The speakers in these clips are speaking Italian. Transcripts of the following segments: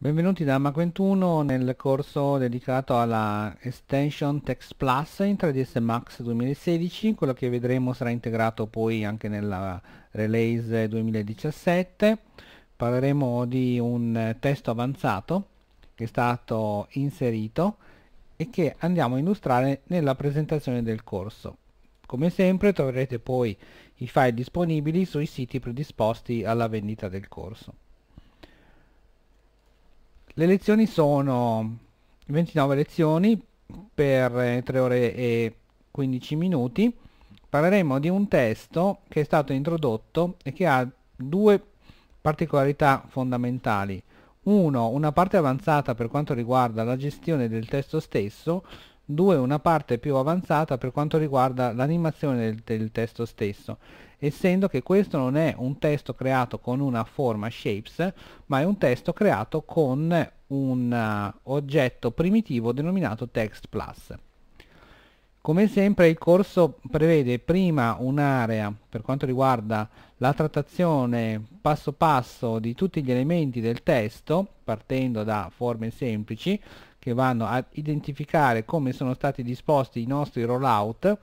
Benvenuti da Mac21 nel corso dedicato alla Extension Text Plus in 3ds Max 2016, quello che vedremo sarà integrato poi anche nella release 2017. Parleremo di un testo avanzato che è stato inserito e che andiamo a illustrare nella presentazione del corso. Come sempre troverete poi i file disponibili sui siti predisposti alla vendita del corso. Le lezioni sono 29 lezioni per 3 eh, ore e 15 minuti. Parleremo di un testo che è stato introdotto e che ha due particolarità fondamentali. Uno, una parte avanzata per quanto riguarda la gestione del testo stesso, due, una parte più avanzata per quanto riguarda l'animazione del, del testo stesso essendo che questo non è un testo creato con una forma shapes, ma è un testo creato con un uh, oggetto primitivo denominato text plus. Come sempre il corso prevede prima un'area per quanto riguarda la trattazione passo passo di tutti gli elementi del testo, partendo da forme semplici che vanno a identificare come sono stati disposti i nostri rollout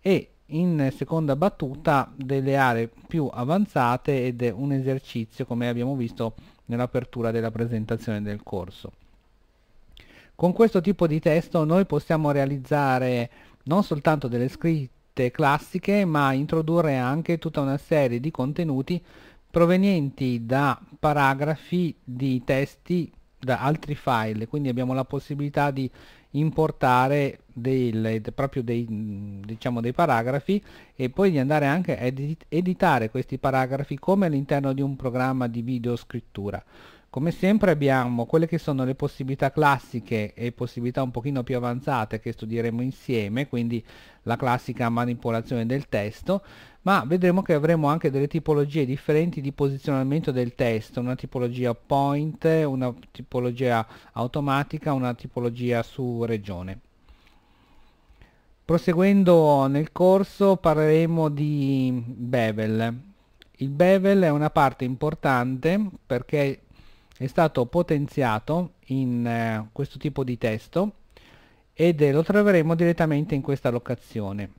e in seconda battuta delle aree più avanzate ed è un esercizio come abbiamo visto nell'apertura della presentazione del corso. Con questo tipo di testo noi possiamo realizzare non soltanto delle scritte classiche ma introdurre anche tutta una serie di contenuti provenienti da paragrafi di testi da altri file quindi abbiamo la possibilità di importare dei, proprio dei, diciamo dei paragrafi e poi di andare anche a edit editare questi paragrafi come all'interno di un programma di video scrittura come sempre abbiamo quelle che sono le possibilità classiche e possibilità un pochino più avanzate che studieremo insieme quindi la classica manipolazione del testo ma vedremo che avremo anche delle tipologie differenti di posizionamento del testo una tipologia point una tipologia automatica una tipologia su regione Proseguendo nel corso parleremo di bevel. Il bevel è una parte importante perché è stato potenziato in eh, questo tipo di testo ed eh, lo troveremo direttamente in questa locazione.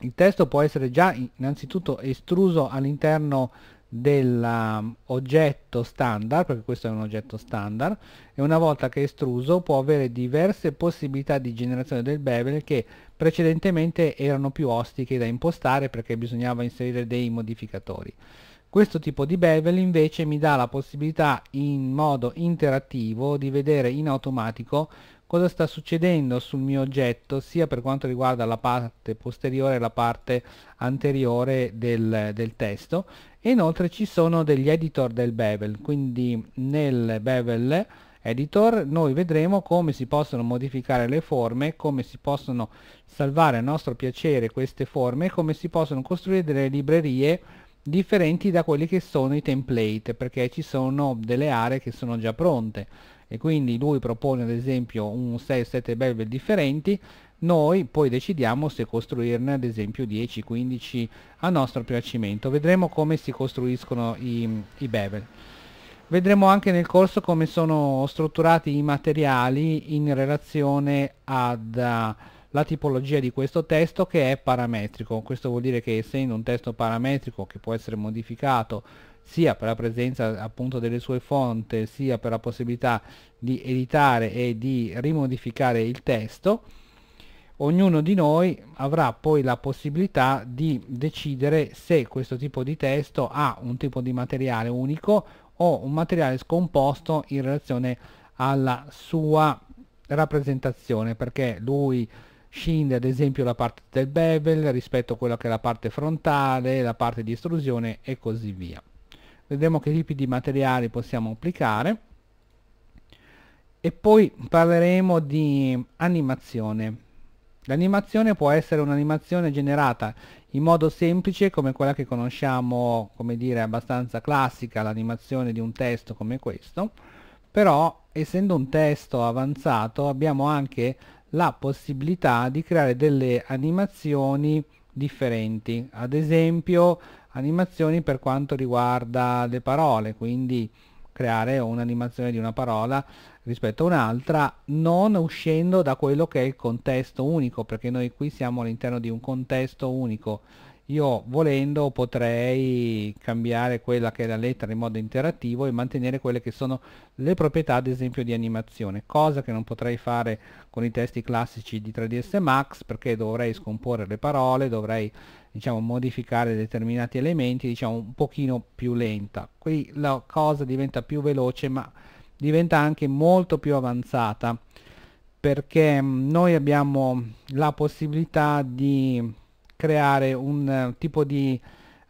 Il testo può essere già innanzitutto estruso all'interno dell'oggetto um, standard, perché questo è un oggetto standard, e una volta che è estruso può avere diverse possibilità di generazione del bevel che precedentemente erano più ostiche da impostare perché bisognava inserire dei modificatori. Questo tipo di bevel invece mi dà la possibilità in modo interattivo di vedere in automatico cosa sta succedendo sul mio oggetto sia per quanto riguarda la parte posteriore e la parte anteriore del, del testo e inoltre ci sono degli editor del bevel quindi nel bevel editor noi vedremo come si possono modificare le forme come si possono salvare a nostro piacere queste forme come si possono costruire delle librerie differenti da quelli che sono i template perché ci sono delle aree che sono già pronte e quindi lui propone ad esempio un 6 o 7 bevel differenti noi poi decidiamo se costruirne ad esempio 10-15 a nostro piacimento. Vedremo come si costruiscono i, i bevel. Vedremo anche nel corso come sono strutturati i materiali in relazione alla eh, uh, tipologia di questo testo che è parametrico. Questo vuol dire che essendo un testo parametrico che può essere modificato sia per la presenza appunto delle sue fonte sia per la possibilità di editare e di rimodificare il testo, ognuno di noi avrà poi la possibilità di decidere se questo tipo di testo ha un tipo di materiale unico o un materiale scomposto in relazione alla sua rappresentazione perché lui scinde ad esempio la parte del bevel rispetto a quella che è la parte frontale, la parte di estrusione e così via. Vedremo che tipi di materiali possiamo applicare e poi parleremo di animazione L'animazione può essere un'animazione generata in modo semplice come quella che conosciamo, come dire, abbastanza classica, l'animazione di un testo come questo, però essendo un testo avanzato abbiamo anche la possibilità di creare delle animazioni differenti, ad esempio animazioni per quanto riguarda le parole, quindi creare un'animazione di una parola rispetto a un'altra non uscendo da quello che è il contesto unico perché noi qui siamo all'interno di un contesto unico io volendo potrei cambiare quella che è la lettera in modo interattivo e mantenere quelle che sono le proprietà ad esempio di animazione cosa che non potrei fare con i testi classici di 3ds max perché dovrei scomporre le parole dovrei diciamo modificare determinati elementi diciamo un pochino più lenta qui la cosa diventa più veloce ma diventa anche molto più avanzata perché mm, noi abbiamo la possibilità di creare un eh, tipo di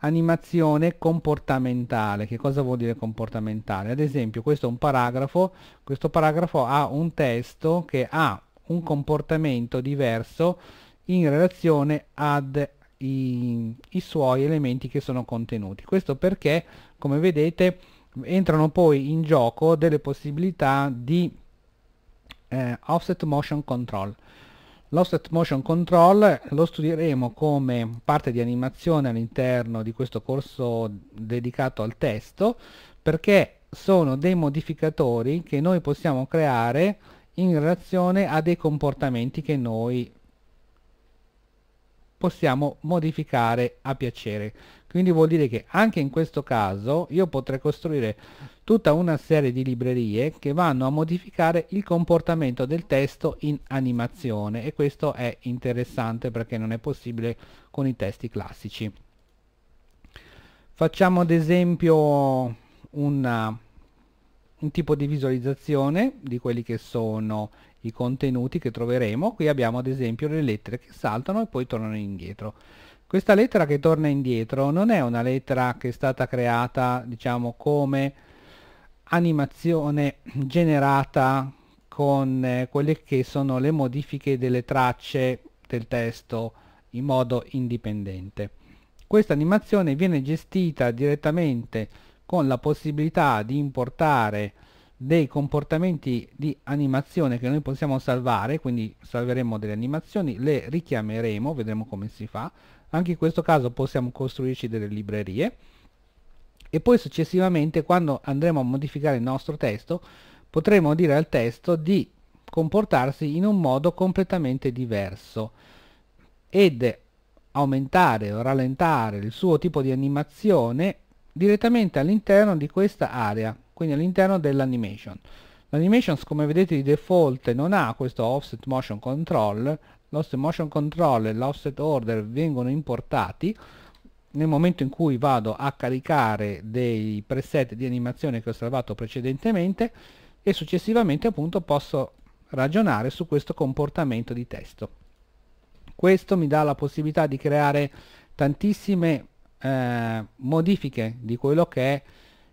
animazione comportamentale che cosa vuol dire comportamentale ad esempio questo è un paragrafo questo paragrafo ha un testo che ha un comportamento diverso in relazione ad i, i suoi elementi che sono contenuti questo perché come vedete entrano poi in gioco delle possibilità di eh, offset motion control. L'offset motion control lo studieremo come parte di animazione all'interno di questo corso dedicato al testo perché sono dei modificatori che noi possiamo creare in relazione a dei comportamenti che noi possiamo modificare a piacere quindi vuol dire che anche in questo caso io potrei costruire tutta una serie di librerie che vanno a modificare il comportamento del testo in animazione e questo è interessante perché non è possibile con i testi classici facciamo ad esempio una, un tipo di visualizzazione di quelli che sono i contenuti che troveremo. Qui abbiamo ad esempio le lettere che saltano e poi tornano indietro. Questa lettera che torna indietro non è una lettera che è stata creata, diciamo, come animazione generata con eh, quelle che sono le modifiche delle tracce del testo in modo indipendente. Questa animazione viene gestita direttamente con la possibilità di importare dei comportamenti di animazione che noi possiamo salvare, quindi salveremo delle animazioni, le richiameremo, vedremo come si fa. Anche in questo caso possiamo costruirci delle librerie e poi successivamente quando andremo a modificare il nostro testo potremo dire al testo di comportarsi in un modo completamente diverso ed aumentare o rallentare il suo tipo di animazione direttamente all'interno di questa area quindi all'interno dell'animation. L'animation come vedete di default non ha questo offset motion control, l'offset motion control e l'offset order vengono importati nel momento in cui vado a caricare dei preset di animazione che ho salvato precedentemente e successivamente appunto posso ragionare su questo comportamento di testo. Questo mi dà la possibilità di creare tantissime eh, modifiche di quello che è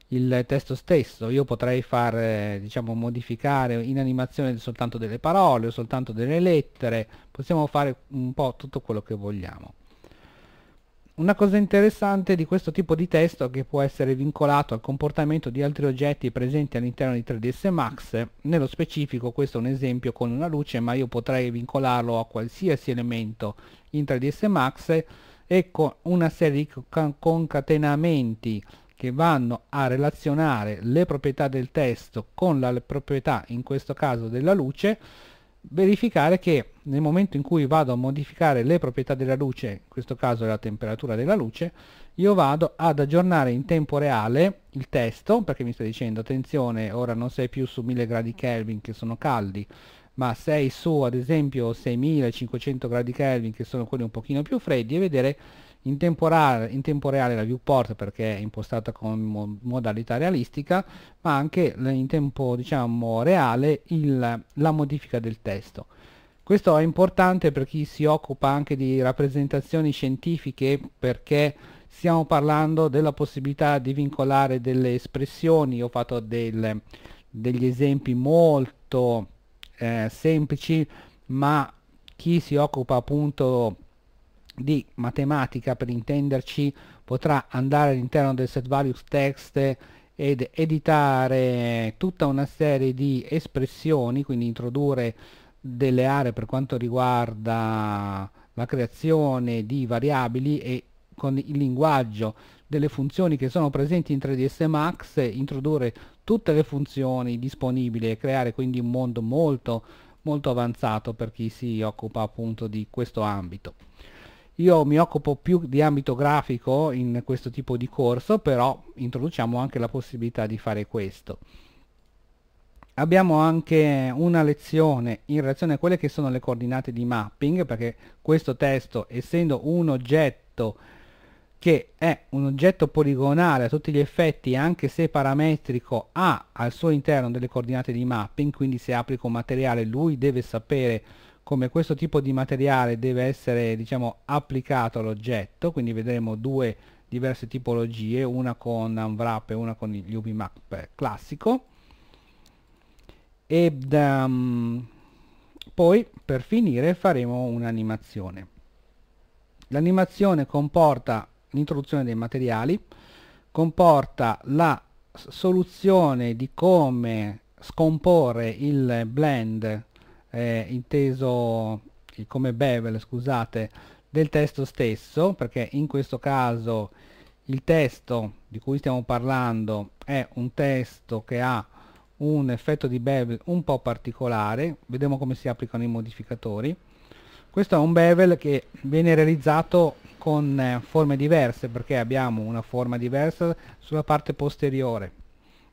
il testo stesso io potrei far diciamo modificare in animazione soltanto delle parole o soltanto delle lettere possiamo fare un po' tutto quello che vogliamo una cosa interessante di questo tipo di testo che può essere vincolato al comportamento di altri oggetti presenti all'interno di 3ds Max, nello specifico questo è un esempio con una luce ma io potrei vincolarlo a qualsiasi elemento in 3ds Max e con una serie di concatenamenti che vanno a relazionare le proprietà del testo con la proprietà, in questo caso della luce, verificare che nel momento in cui vado a modificare le proprietà della luce, in questo caso la temperatura della luce, io vado ad aggiornare in tempo reale il testo, perché mi sta dicendo attenzione, ora non sei più su 1000 gradi Kelvin che sono caldi, ma sei su ad esempio 6500 gradi Kelvin che sono quelli un pochino più freddi e vedere in, temporale, in tempo reale la viewport perché è impostata con modalità realistica ma anche in tempo diciamo reale il, la modifica del testo questo è importante per chi si occupa anche di rappresentazioni scientifiche perché stiamo parlando della possibilità di vincolare delle espressioni ho fatto del, degli esempi molto eh, semplici ma chi si occupa appunto di matematica per intenderci potrà andare all'interno del set values text ed editare tutta una serie di espressioni quindi introdurre delle aree per quanto riguarda la creazione di variabili e con il linguaggio delle funzioni che sono presenti in 3ds Max, introdurre tutte le funzioni disponibili e creare quindi un mondo molto molto avanzato per chi si occupa appunto di questo ambito. Io mi occupo più di ambito grafico in questo tipo di corso, però introduciamo anche la possibilità di fare questo. Abbiamo anche una lezione in relazione a quelle che sono le coordinate di mapping, perché questo testo, essendo un oggetto che è un oggetto poligonale a tutti gli effetti anche se parametrico ha al suo interno delle coordinate di mapping quindi se applico un materiale lui deve sapere come questo tipo di materiale deve essere diciamo applicato all'oggetto quindi vedremo due diverse tipologie una con unwrap e una con il ubimap classico e um, poi per finire faremo un'animazione l'animazione comporta l'introduzione dei materiali, comporta la soluzione di come scomporre il blend eh, inteso come bevel scusate del testo stesso perché in questo caso il testo di cui stiamo parlando è un testo che ha un effetto di bevel un po' particolare, vediamo come si applicano i modificatori questo è un bevel che viene realizzato con eh, forme diverse perché abbiamo una forma diversa sulla parte posteriore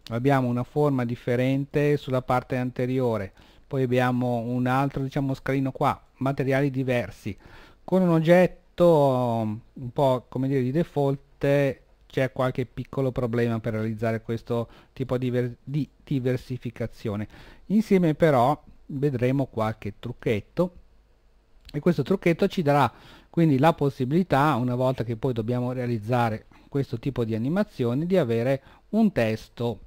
abbiamo una forma differente sulla parte anteriore poi abbiamo un altro diciamo scalino qua materiali diversi con un oggetto mm, un po' come dire di default c'è qualche piccolo problema per realizzare questo tipo di diversificazione insieme però vedremo qualche trucchetto e questo trucchetto ci darà quindi la possibilità una volta che poi dobbiamo realizzare questo tipo di animazioni di avere un testo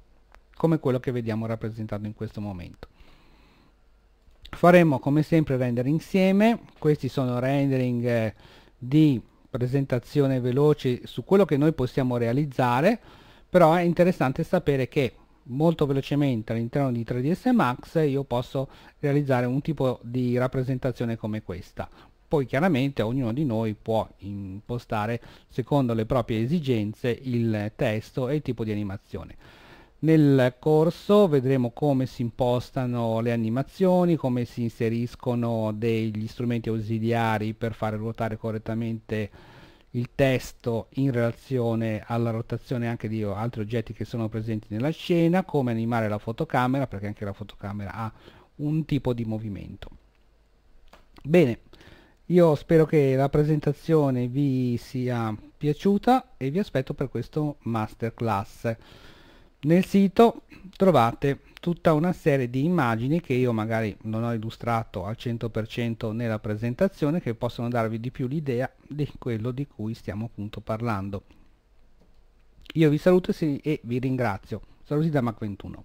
come quello che vediamo rappresentato in questo momento faremo come sempre rendere insieme questi sono rendering eh, di presentazione veloce su quello che noi possiamo realizzare però è interessante sapere che molto velocemente all'interno di 3ds Max io posso realizzare un tipo di rappresentazione come questa poi chiaramente ognuno di noi può impostare secondo le proprie esigenze il testo e il tipo di animazione nel corso vedremo come si impostano le animazioni, come si inseriscono degli strumenti ausiliari per fare ruotare correttamente il testo in relazione alla rotazione anche di altri oggetti che sono presenti nella scena, come animare la fotocamera, perché anche la fotocamera ha un tipo di movimento. Bene, io spero che la presentazione vi sia piaciuta e vi aspetto per questo masterclass nel sito trovate tutta una serie di immagini che io magari non ho illustrato al 100% nella presentazione che possono darvi di più l'idea di quello di cui stiamo appunto parlando io vi saluto e vi ringrazio saluti da Mac21